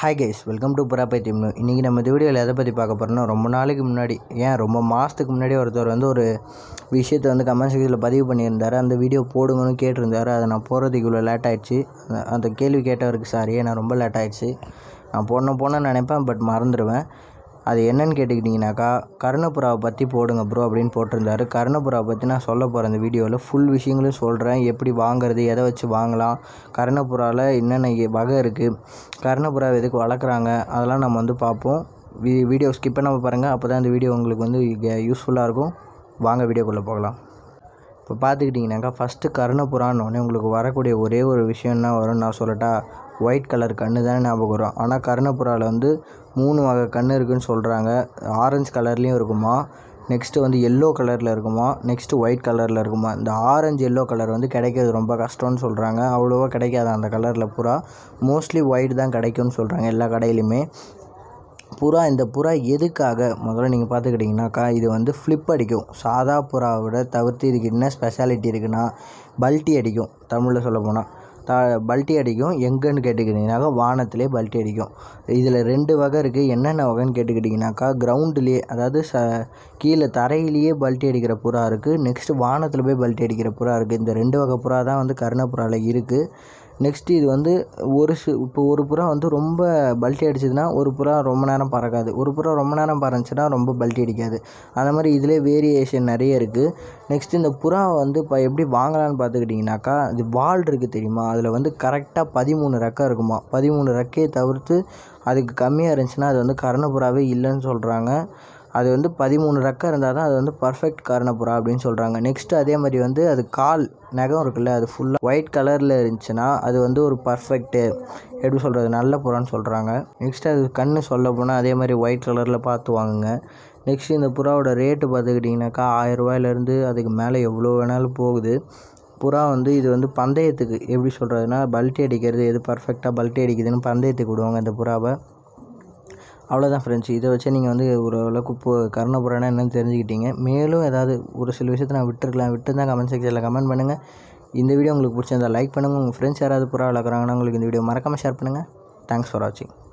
hi guys welcome to புராபை திம்னு இன்றைக்கி நம்ம இந்த வீடியோவில் எதை பற்றி பார்க்க போகிறோம்னா ரொம்ப நாளைக்கு முன்னாடி ஏன் ரொம்ப மாதத்துக்கு முன்னாடி ஒருத்தர் வந்து ஒரு விஷயத்தை வந்து கமெண்ட் செக்ஷனில் பதிவு பண்ணியிருந்தார் அந்த வீடியோ போடுங்கன்னு கேட்டிருந்தார் அதை நான் போகிறதுக்கு இவ்வளோ லேட் ஆகிடுச்சு அந்த கேள்வி கேட்டவருக்கு சாரி நான் ரொம்ப லேட் ஆகிடுச்சு நான் போன போனேன்னு நினைப்பேன் பட் மறந்துடுவேன் அது என்னன்னு கேட்டுக்கிட்டிங்கனாக்கா கருணப்புறாவை பற்றி போடுங்க ப்ரோ அப்படின்னு போட்டிருந்தாரு கருணப்புறாவை பற்றி நான் சொல்ல போகிறேன் இந்த வீடியோவில் ஃபுல் விஷயங்களும் சொல்கிறேன் எப்படி வாங்குறது எதை வச்சு வாங்கலாம் கருணப்புறாவில் என்னென்ன வகை இருக்குது கருணப்புறாவை எதுக்கு வளர்க்குறாங்க அதெல்லாம் நம்ம வந்து பார்ப்போம் வீ வீடியோ ஸ்கிப் பண்ண பாருங்கள் அப்போ தான் இந்த வீடியோ உங்களுக்கு வந்து யூஸ்ஃபுல்லாக இருக்கும் வாங்க வீடியோக்குள்ளே போகலாம் இப்போ பார்த்துக்கிட்டிங்கனாக்கா ஃபஸ்ட்டு கருணப்புறான்னு உங்களுக்கு வரக்கூடிய ஒரே ஒரு விஷயம் என்ன வரும்னு நான் சொல்லட்டா ஒயிட் கலர் கன்று தான் ஞாபகம் வரும் ஆனால் கருணப்புறாவில் வந்து மூணு வகை கன்று இருக்குதுன்னு சொல்கிறாங்க ஆரஞ்சு கலர்லேயும் இருக்குமா நெக்ஸ்ட்டு வந்து எல்லோ கலரில் இருக்குமா நெக்ஸ்ட்டு ஒயிட் கலரில் இருக்குமா இந்த ஆரஞ்சு எல்லோ கலர் வந்து கிடைக்கிறது ரொம்ப கஷ்டம்னு சொல்கிறாங்க அவ்வளோவா கிடைக்காது அந்த கலரில் பூரா மோஸ்ட்லி ஒயிட் தான் கிடைக்கும்னு சொல்கிறாங்க எல்லா கடையிலையுமே புறா இந்த புறா எதுக்காக முதல்ல நீங்கள் பார்த்துக்கிட்டிங்கனாக்கா இது வந்து ஃப்ளிப் அடிக்கும் சாதா புறாவோட தவிர்த்து இதுக்கு என்ன ஸ்பெஷாலிட்டி இருக்குன்னா பல்ட்டி அடிக்கும் தமிழில் சொல்ல போனால் தா பல்ட்டி அடிக்கும் எங்கேன்னு கேட்டுக்கிட்டிங்கனாக்கா வானத்திலே பல்ட்டி அடிக்கும் இதில் ரெண்டு வகை இருக்குது என்னென்ன வகைன்னு கேட்டுக்கிட்டிங்கனாக்கா கிரவுண்டுலேயே அதாவது ச கீழே தரையிலேயே பல்ட்டி அடிக்கிற புறா இருக்குது நெக்ஸ்ட்டு வானத்தில் போய் பல்ட்டி அடிக்கிற புறா இருக்குது இந்த ரெண்டு வகை புறா தான் வந்து கருணப்புறாவில் இருக்குது நெக்ஸ்ட்டு இது வந்து ஒரு சு இப்போ ஒரு புறா வந்து ரொம்ப பல்ட்டி அடிச்சதுன்னா ஒரு புறா ரொம்ப நேரம் பறக்காது ஒரு புறா ரொம்ப நேரம் பறந்துச்சுன்னா ரொம்ப பல்ட்டி அடிக்காது அந்த மாதிரி இதிலே வேரியேஷன் நிறைய இருக்குது நெக்ஸ்ட்டு இந்த புறா வந்து இப்போ எப்படி வாங்கலான்னு பார்த்துக்கிட்டிங்கனாக்கா இது வால் இருக்குது தெரியுமா அதில் வந்து கரெக்டாக பதிமூணு ரெக்கம் இருக்குமா பதிமூணு ரெக்கையை தவிர்த்து அதுக்கு கம்மியாக இருந்துச்சுன்னா அது வந்து புறாவே இல்லைன்னு சொல்கிறாங்க அது வந்து பதிமூணு ரெக்கை இருந்தால் தான் அது வந்து பர்ஃபெக்ட் காரணப்புறா அப்படின்னு சொல்கிறாங்க நெக்ஸ்ட்டு அதே மாதிரி வந்து அது கால் நகம் இருக்குல்ல அது ஃபுல்லாக ஒயிட் கலரில் இருந்துச்சுன்னா அது வந்து ஒரு பர்ஃபெக்ட்டு எப்படி சொல்கிறது நல்ல புறான்னு சொல்கிறாங்க நெக்ஸ்ட் அது கண் சொல்ல போனால் அதே மாதிரி ஒயிட் கலரில் பார்த்து வாங்குங்க நெக்ஸ்ட் இந்த புறாவோட ரேட்டு பார்த்துக்கிட்டிங்கனாக்கா ஆயிரரூபாயிலேருந்து அதுக்கு மேலே எவ்வளோ வேணாலும் போகுது புறா வந்து இது வந்து பந்தயத்துக்கு எப்படி சொல்கிறதுனா பல்ட்டி அடிக்கிறது எது பர்ஃபெக்டாக பல்ட்டி அடிக்குதுன்னு பந்தயத்துக்கு விடுவாங்க இந்த புறாவை அவ்வளோதான் ஃப்ரெண்ட்ஸ் இதை வச்சு நீங்கள் வந்து ஓரளவுக்கு இப்போ கருணை புராணம் என்னென்னு தெரிஞ்சுக்கிட்டீங்க மேலும் ஏதாவது ஒரு சில விஷயத்தை நான் விட்டுருக்கலாம் விட்டுருந்தா கமெண்ட் செக்ஷனில் கமெண்ட் பண்ணுங்கள் இந்த வீடியோ உங்களுக்கு பிடிச்சிருந்தால் லைக் பண்ணுங்கள் உங்கள் ஃப்ரெண்ட்ஸ் யாராவது புறா வளர்க்குறாங்கன்னா உங்களுக்கு இந்த வீடியோ மறக்காமல் ஷேர் பண்ணுங்கள் தேங்க்ஸ் ஃபார் வாட்சிங்